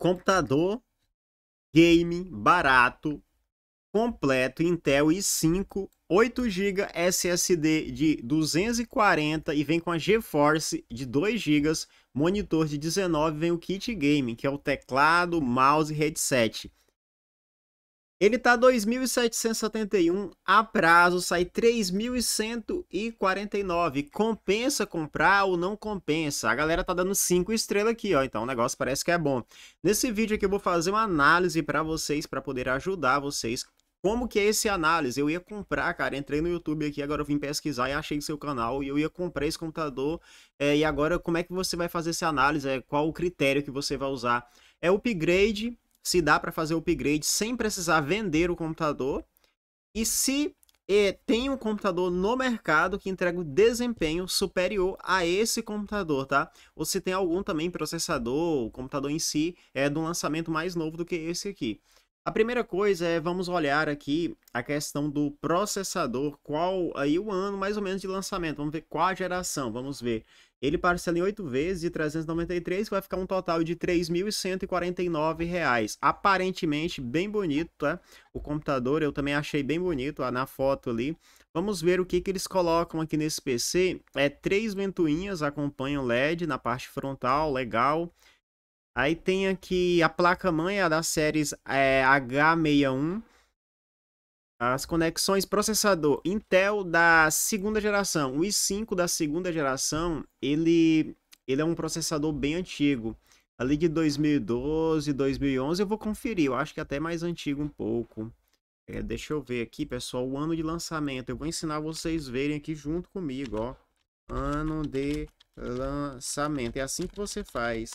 computador, game barato, completo Intel i5, 8 GB SSD de 240 e vem com a GeForce de 2 GB, monitor de 19, vem o kit game que é o teclado, mouse e headset. Ele tá 2.771 a prazo, sai 3.149. Compensa comprar ou não compensa? A galera tá dando 5 estrelas aqui, ó. Então o negócio parece que é bom. Nesse vídeo aqui eu vou fazer uma análise para vocês, para poder ajudar vocês. Como que é esse análise? Eu ia comprar, cara, entrei no YouTube aqui, agora eu vim pesquisar e achei seu canal e eu ia comprar esse computador. É, e agora como é que você vai fazer essa análise? É, qual o critério que você vai usar? É upgrade se dá para fazer o upgrade sem precisar vender o computador e se é, tem um computador no mercado que entrega um desempenho superior a esse computador, tá? Ou se tem algum também processador, o computador em si é do lançamento mais novo do que esse aqui. A primeira coisa é vamos olhar aqui a questão do processador, qual aí o ano mais ou menos de lançamento, vamos ver qual a geração, vamos ver. Ele parcela em 8 vezes de 393, vai ficar um total de R$ 3.149. Aparentemente bem bonito, tá? O computador eu também achei bem bonito ó, na foto ali. Vamos ver o que, que eles colocam aqui nesse PC. É três ventoinhas, acompanham LED na parte frontal, legal. Aí tem aqui a placa-mãe da série séries é, eh, H61. As conexões processador Intel da segunda geração. O i5 da segunda geração, ele, ele é um processador bem antigo. Ali de 2012, 2011, eu vou conferir. Eu acho que é até mais antigo um pouco. É, deixa eu ver aqui, pessoal, o ano de lançamento. Eu vou ensinar vocês verem aqui junto comigo, ó. Ano de lançamento. É assim que você faz.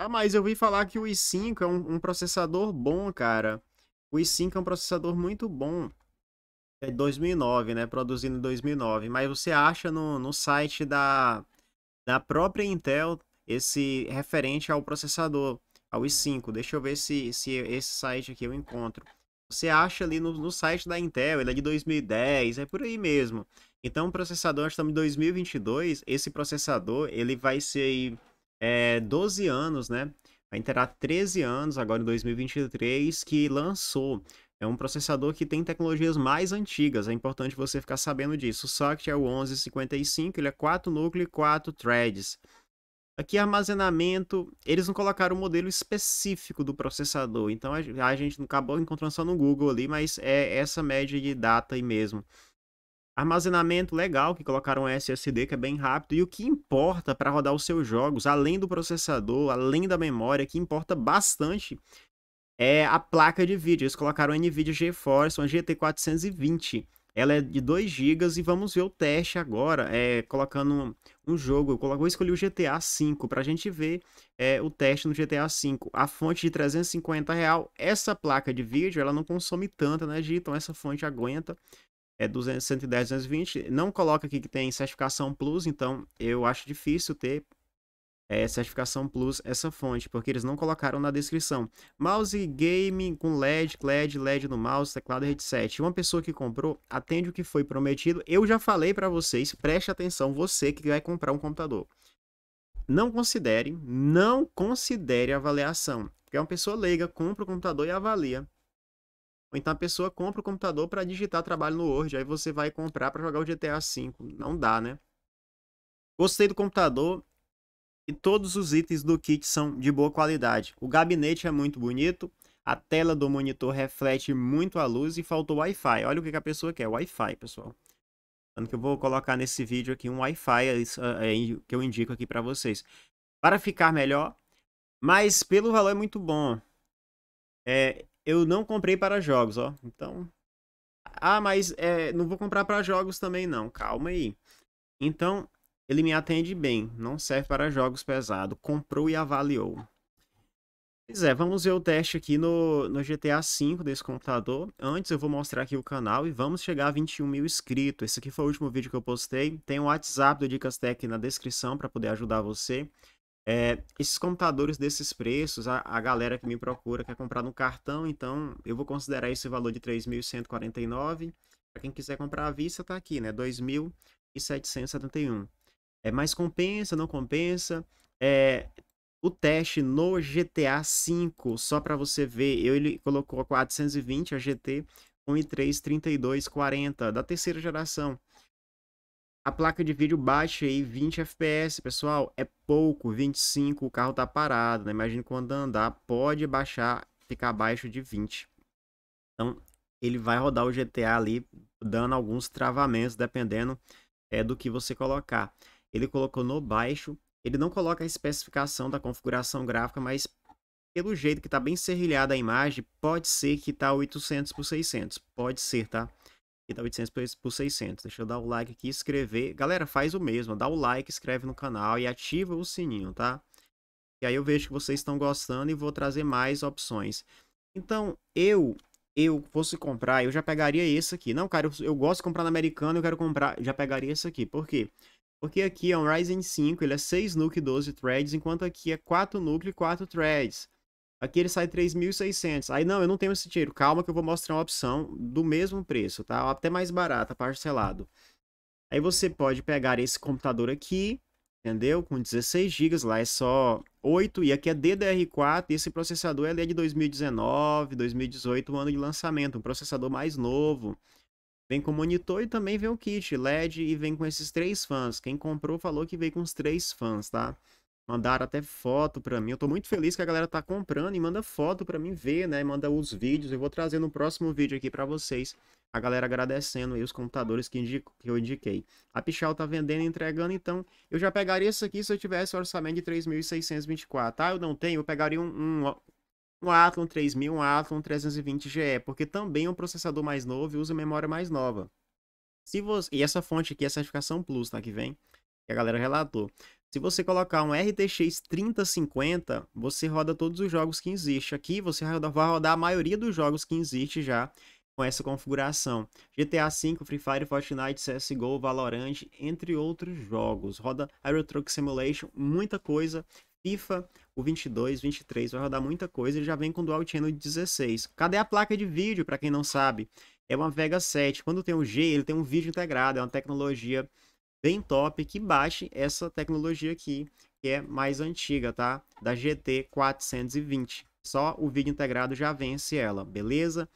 Ah, mas eu vi falar que o i5 é um, um processador bom, cara. O i5 é um processador muito bom. É 2009, né? Produzindo em 2009. Mas você acha no, no site da, da própria Intel esse referente ao processador, ao i5. Deixa eu ver se, se esse site aqui eu encontro. Você acha ali no, no site da Intel, ele é de 2010, é por aí mesmo. Então, o processador, estamos tá em 2022, esse processador, ele vai ser é, 12 anos, né? Vai terá 13 anos agora em 2023 que lançou. É um processador que tem tecnologias mais antigas, é importante você ficar sabendo disso. O socket é o 1155, ele é 4 núcleo e 4 threads. Aqui armazenamento, eles não colocaram o um modelo específico do processador, então a gente acabou encontrando só no Google ali, mas é essa média de data aí mesmo. Armazenamento legal, que colocaram SSD, que é bem rápido. E o que importa para rodar os seus jogos, além do processador, além da memória, que importa bastante, é a placa de vídeo. Eles colocaram a NVIDIA GeForce, uma GT420. Ela é de 2 GB e vamos ver o teste agora, é, colocando um jogo. Eu, escolhi o GTA 5 para a gente ver é, o teste no GTA 5. A fonte de 350 real, essa placa de vídeo, ela não consome tanta né, então essa fonte aguenta é 210, 220. Não coloca aqui que tem certificação Plus, então eu acho difícil ter é, certificação Plus essa fonte, porque eles não colocaram na descrição. Mouse game com LED, LED, LED no mouse, teclado e headset. Uma pessoa que comprou atende o que foi prometido. Eu já falei para vocês, preste atenção, você que vai comprar um computador. Não considere, não considere avaliação. Porque uma pessoa leiga compra o computador e avalia. Ou então a pessoa compra o computador para digitar trabalho no Word, aí você vai comprar para jogar o GTA V. Não dá, né? Gostei do computador e todos os itens do kit são de boa qualidade. O gabinete é muito bonito, a tela do monitor reflete muito a luz e faltou Wi-Fi. Olha o que, a pessoa quer, Wi-Fi, pessoal. Tanto que eu vou colocar nesse vídeo aqui um Wi-Fi é é, é, que eu indico aqui para vocês. Para ficar melhor, mas pelo valor é muito bom. É, eu não comprei para jogos, ó. Então. Ah, mas é, não vou comprar para jogos também, não. Calma aí. Então, ele me atende bem. Não serve para jogos pesado. Comprou e avaliou. Pois é, vamos ver o teste aqui no, no GTA V desse computador. Antes eu vou mostrar aqui o canal e vamos chegar a 21 mil inscritos. Esse aqui foi o último vídeo que eu postei. Tem o WhatsApp do Dicas Tech na descrição para poder ajudar você. É, esses computadores desses preços, a, a, galera que me procura quer comprar no cartão, então eu vou considerar esse valor de 3.149. Para quem quiser comprar à vista, tá aqui, né? 2.771. É, mas compensa, não compensa? É, o teste no GTA V, só para você ver, eu, ele colocou a 420, a GT, e 32, 3240 da terceira geração. A placa de vídeo baixa aí 20 FPS, pessoal, é pouco, 25, o carro tá parado, né? Imagina quando andar, pode baixar, ficar abaixo de 20. Então, ele vai rodar o GTA ali, dando alguns travamentos, dependendo é, do que você colocar. Ele colocou no baixo, ele não coloca a especificação da configuração gráfica, mas pelo jeito que tá bem serrilhada a imagem, pode ser que tá 800 por 600, pode ser, tá? E tá 800 por 600. Deixa eu dar o like aqui e escrever. Galera, faz o mesmo. Dá o like, escreve no canal e ativa o sininho, tá? E aí eu vejo que vocês estão gostando e vou trazer mais opções. Então, eu eu fosse comprar, eu já pegaria esse aqui. Não, cara, eu, eu gosto de comprar na Americana, eu quero comprar, já pegaria esse aqui. Por quê? Porque aqui é um Ryzen 5, ele é 6 núcleos e 12 threads, enquanto aqui é 4 núcleos e 4 threads. Aqui ele sai 3.600. Aí, não, eu não tenho esse dinheiro. Calma que eu vou mostrar uma opção do mesmo preço, tá? Até mais barata, parcelado. Aí você pode pegar esse computador aqui, entendeu? Com 16 GB, lá é só 8. E aqui é DDR4. E esse processador é de 2019, 2018, o um ano de lançamento. Um processador mais novo. Vem com monitor e também vem o kit LED e vem com esses três fãs. Quem comprou falou que veio com os três fãs, tá? Mandaram até foto pra mim. Eu tô muito feliz que a galera tá comprando e manda foto pra mim ver, né? Manda os vídeos. Eu vou trazer no próximo vídeo aqui pra vocês. A galera agradecendo aí os computadores que, indico, que eu indiquei. A Pichal tá vendendo e entregando, então eu já pegaria isso aqui se eu tivesse o orçamento de 3.624. Ah, tá? eu não tenho, eu pegaria um, um, um Athlon 3000, um Athlon 320GE, porque também é um processador mais novo e usa memória mais nova. Se você... E essa fonte aqui é a certificação Plus, tá? Que vem, que a galera relatou. Se você colocar um RTX 3050, você roda todos os jogos que existem. Aqui você vai rodar a maioria dos jogos que existe já com essa configuração. GTA V, Free Fire, Fortnite, CSGO, Valorant, entre outros jogos. Roda Aero Truck Simulation, muita coisa. FIFA, o 22, 23, vai rodar muita coisa. Ele já vem com Dual Channel 16. Cadê a placa de vídeo, para quem não sabe? É uma Vega 7. Quando tem um G, ele tem um vídeo integrado. É uma tecnologia bem top que bate essa tecnologia aqui, que é mais antiga, tá? Da GT 420. Só o vídeo integrado já vence ela, beleza?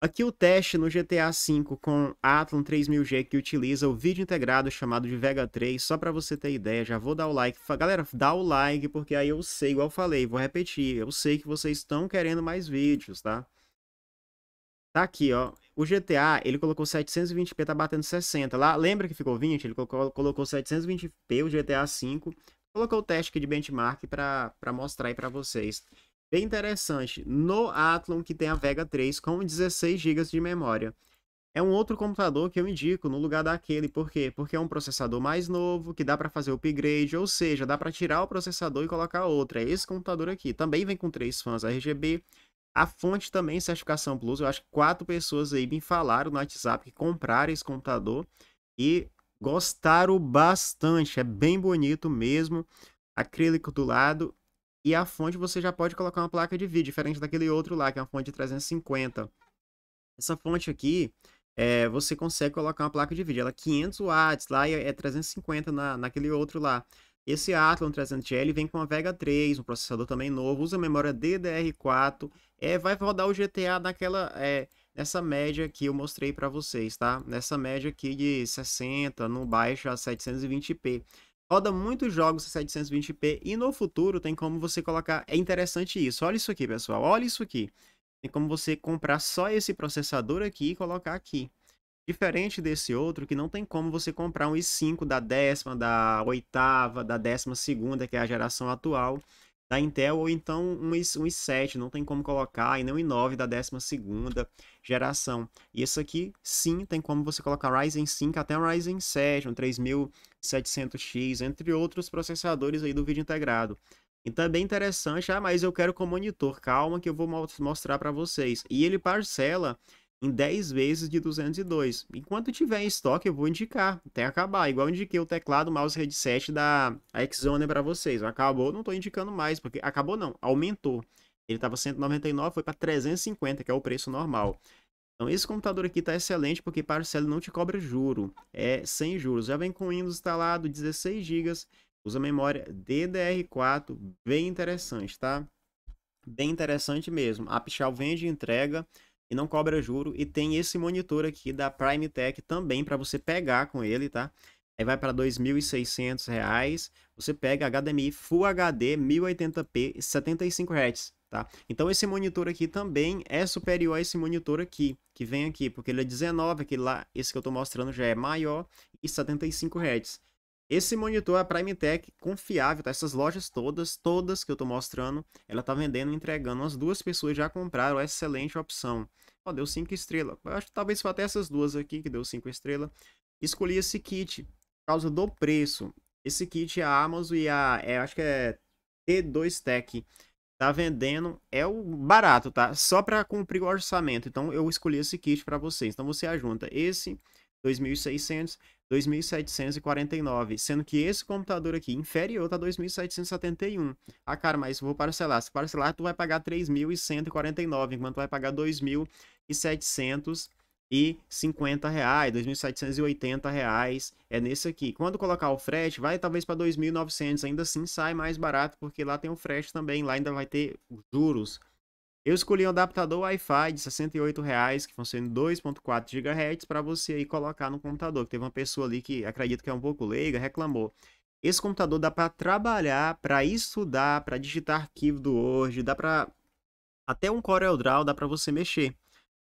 Aqui o teste no GTA V com Athlon 3000G que utiliza o vídeo integrado chamado de Vega 3, só para você ter ideia, já vou dar o like. Galera, dá o like porque aí eu sei, igual eu falei, vou repetir, eu sei que vocês estão querendo mais vídeos, tá? Tá aqui, ó, o GTA, ele colocou 720p, tá batendo 60. Lá, lembra que ficou 20? Ele colocou, colocou 720p, o GTA 5 Colocou o teste aqui de benchmark para mostrar aí para vocês. Bem interessante. No Athlon, que tem a Vega 3 com 16 GB de memória. É um outro computador que eu indico no lugar daquele, por quê? Porque é um processador mais novo, que dá para fazer upgrade, ou seja, dá para tirar o processador e colocar outro. É esse computador aqui. Também vem com três fãs RGB, a fonte também, certificação Plus, eu acho que quatro pessoas aí me falaram no WhatsApp que compraram esse computador e gostaram bastante. É bem bonito mesmo, acrílico do lado. E a fonte você já pode colocar uma placa de vídeo, diferente daquele outro lá, que é uma fonte de 350. Essa fonte aqui, é, você consegue colocar uma placa de vídeo. Ela é 500 watts, lá e é 350 na, naquele outro lá. Esse Athlon 300 l vem com a Vega 3, um processador também novo, usa memória DDR4, é, vai rodar o GTA naquela, é, nessa média que eu mostrei para vocês, tá? Nessa média aqui de 60, no baixo a 720p. Roda muitos jogos a 720p e no futuro tem como você colocar... É interessante isso, olha isso aqui, pessoal, olha isso aqui. Tem como você comprar só esse processador aqui e colocar aqui. Diferente desse outro, que não tem como você comprar um i5 da décima, da oitava, da décima segunda, que é a geração atual da Intel, ou então um i7, não tem como colocar, e não um i9 da décima segunda geração. E esse aqui, sim, tem como você colocar Ryzen 5 até um Ryzen 7, um 3700X, entre outros processadores aí do vídeo integrado. Então é bem interessante, ah, mas eu quero com monitor, calma que eu vou mostrar para vocês. E ele parcela em 10 vezes de 202. Enquanto tiver em estoque, eu vou indicar até acabar. Igual indiquei o teclado mouse headset da Xzone para vocês. Acabou, não estou indicando mais, porque acabou não, aumentou. Ele estava 199, foi para 350, que é o preço normal. Então, esse computador aqui está excelente porque parcela não te cobra juro, é sem juros. Já vem com Windows instalado, 16 GB, usa memória DDR4, bem interessante, tá? Bem interessante mesmo. A Pichal vende e entrega e não cobra juro. E tem esse monitor aqui da Prime Tech também para você pegar com ele, tá? Aí vai para R$ 2.600, você pega HDMI Full HD 1080p 75 Hz, tá? Então esse monitor aqui também é superior a esse monitor aqui, que vem aqui, porque ele é 19, aquele lá, esse que eu estou mostrando já é maior e 75 Hz. Esse monitor, a Prime Tech, confiável, tá? Essas lojas todas, todas que eu tô mostrando, ela tá vendendo e entregando. As duas pessoas já compraram, é excelente opção. Ó, deu 5 estrelas. Eu acho que talvez foi até essas duas aqui que deu 5 estrelas. Escolhi esse kit por causa do preço. Esse kit é a Amazon e a, é, acho que é T2 Tech tá vendendo é o barato, tá? Só para cumprir o orçamento. Então eu escolhi esse kit para vocês. Então você ajunta esse 2600 2.749, sendo que esse computador aqui inferior tá 2.771. Ah, cara, mas vou parcelar. Se parcelar, tu vai pagar 3.149, enquanto tu vai pagar 2.700 e 50 reais, 2.780 reais é nesse aqui. Quando colocar o frete, vai talvez para 2.900, ainda assim sai mais barato, porque lá tem o frete também, lá ainda vai ter juros eu escolhi um adaptador Wi-Fi de 68 reais, que funciona em 2.4 GHz, para você aí colocar no computador. Teve uma pessoa ali que acredito que é um pouco leiga, reclamou. Esse computador dá para trabalhar, para estudar, para digitar arquivo do Word, dá para até um CorelDRAW dá para você mexer.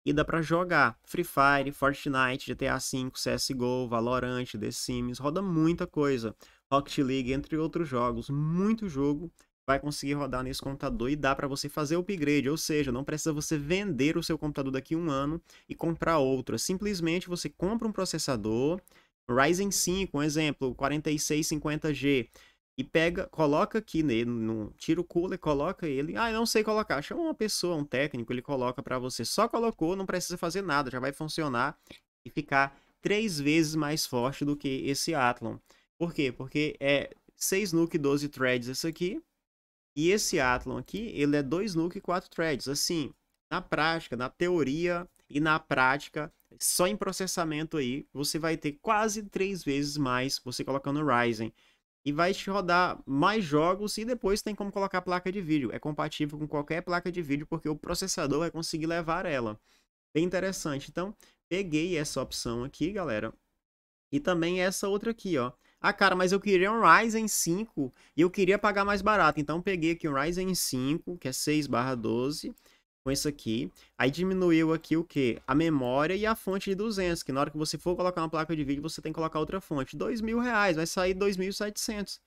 E dá para jogar Free Fire, Fortnite, GTA V, CS:GO, Valorant, The Sims, roda muita coisa. Rocket League, entre outros jogos, muito jogo vai conseguir rodar nesse computador e dá para você fazer o upgrade, ou seja, não precisa você vender o seu computador daqui a um ano e comprar outro. Simplesmente você compra um processador, Ryzen 5, um exemplo, 4650G, e pega, coloca aqui nele, no, tira o cooler, coloca ele. Ah, eu não sei colocar. Chama uma pessoa, um técnico, ele coloca para você. Só colocou, não precisa fazer nada, já vai funcionar e ficar três vezes mais forte do que esse Athlon. Por quê? Porque é 6 NUC 12 threads esse aqui, e esse Athlon aqui, ele é dois nuke e quatro threads. Assim, na prática, na teoria e na prática, só em processamento aí, você vai ter quase três vezes mais você colocando Ryzen. E vai te rodar mais jogos e depois tem como colocar placa de vídeo. É compatível com qualquer placa de vídeo porque o processador vai conseguir levar ela. Bem interessante. Então, peguei essa opção aqui, galera. E também essa outra aqui, ó. Ah, cara, mas eu queria um Ryzen 5 e eu queria pagar mais barato. Então peguei aqui um Ryzen 5, que é 6 barra 12, com isso aqui. Aí diminuiu aqui o que? A memória e a fonte de 200, que na hora que você for colocar uma placa de vídeo, você tem que colocar outra fonte. Dois mil reais, vai sair 2.700.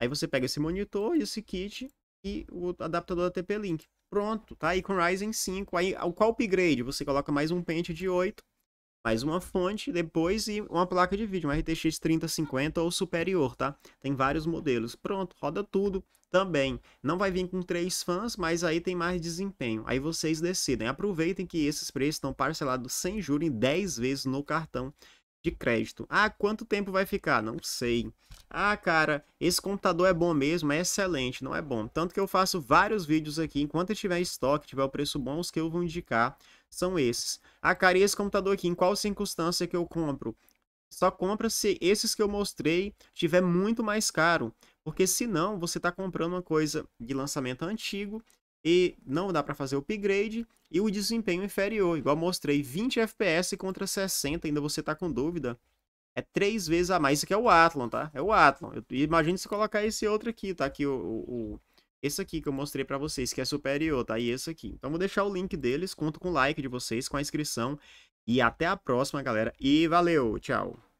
Aí você pega esse monitor e esse kit e o adaptador da TP-Link. Pronto, tá aí com Ryzen 5. Aí, qual upgrade? Você coloca mais um pente de 8 mais uma fonte depois e uma placa de vídeo, uma RTX 3050 ou superior, tá? Tem vários modelos. Pronto, roda tudo também. Não vai vir com três fãs, mas aí tem mais desempenho. Aí vocês decidem. Aproveitem que esses preços estão parcelados sem juros em 10 vezes no cartão de crédito. Ah, quanto tempo vai ficar? Não sei. Ah, cara, esse computador é bom mesmo, é excelente, não é bom. Tanto que eu faço vários vídeos aqui, enquanto tiver estoque, tiver o preço bom, os que eu vou indicar são esses. Ah, cara, esse computador aqui, em qual circunstância que eu compro? Só compra se esses que eu mostrei tiver muito mais caro, porque senão você está comprando uma coisa de lançamento antigo e não dá para fazer upgrade e o desempenho é inferior, igual mostrei, 20 FPS contra 60, ainda você está com dúvida. É três vezes a mais, isso aqui é o Athlon, tá? É o Athlon. Imagina se colocar esse outro aqui, tá? Aqui o, o esse aqui que eu mostrei para vocês, que é superior, tá? E esse aqui. Então, vou deixar o link deles, conto com o like de vocês, com a inscrição. E até a próxima, galera. E valeu, tchau!